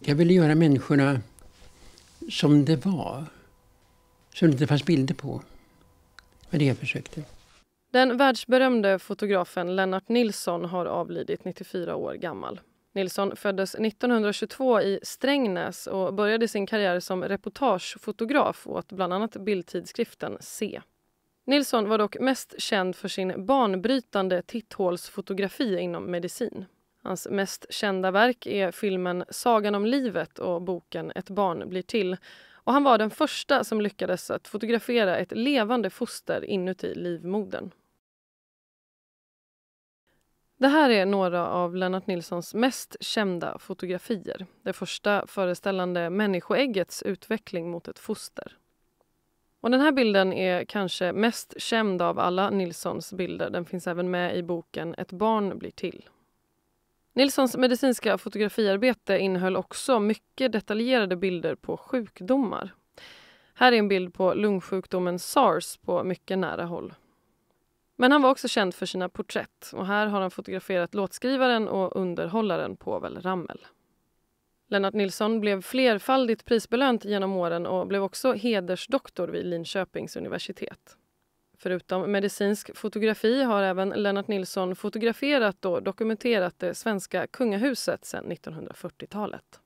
Jag ville göra människorna som det var. Som det inte fanns bilder på. Det var det jag försökte. Den världsberömde fotografen Lennart Nilsson har avlidit 94 år gammal. Nilsson föddes 1922 i Strängnäs och började sin karriär som reportagefotograf åt bland annat bildtidskriften Se. Nilsson var dock mest känd för sin banbrytande titthålsfotografi inom medicin. Hans mest kända verk är filmen Sagan om livet och boken Ett barn blir till. Och han var den första som lyckades att fotografera ett levande foster inuti livmodern. Det här är några av Lennart Nilssons mest kända fotografier. Det första föreställande människoäggets utveckling mot ett foster. Och den här bilden är kanske mest känd av alla Nilssons bilder. Den finns även med i boken Ett barn blir till. Nilssons medicinska fotografiarbete innehöll också mycket detaljerade bilder på sjukdomar. Här är en bild på lungsjukdomen sars på mycket nära håll. Men han var också känd för sina porträtt och här har han fotograferat låtskrivaren och underhållaren Povel Ramel. Lennart Nilsson blev flerfaldigt prisbelönt genom åren och blev också hedersdoktor vid Linköpings universitet. Förutom medicinsk fotografi har även Lennart Nilsson fotograferat och dokumenterat det svenska kungahuset sedan 1940-talet.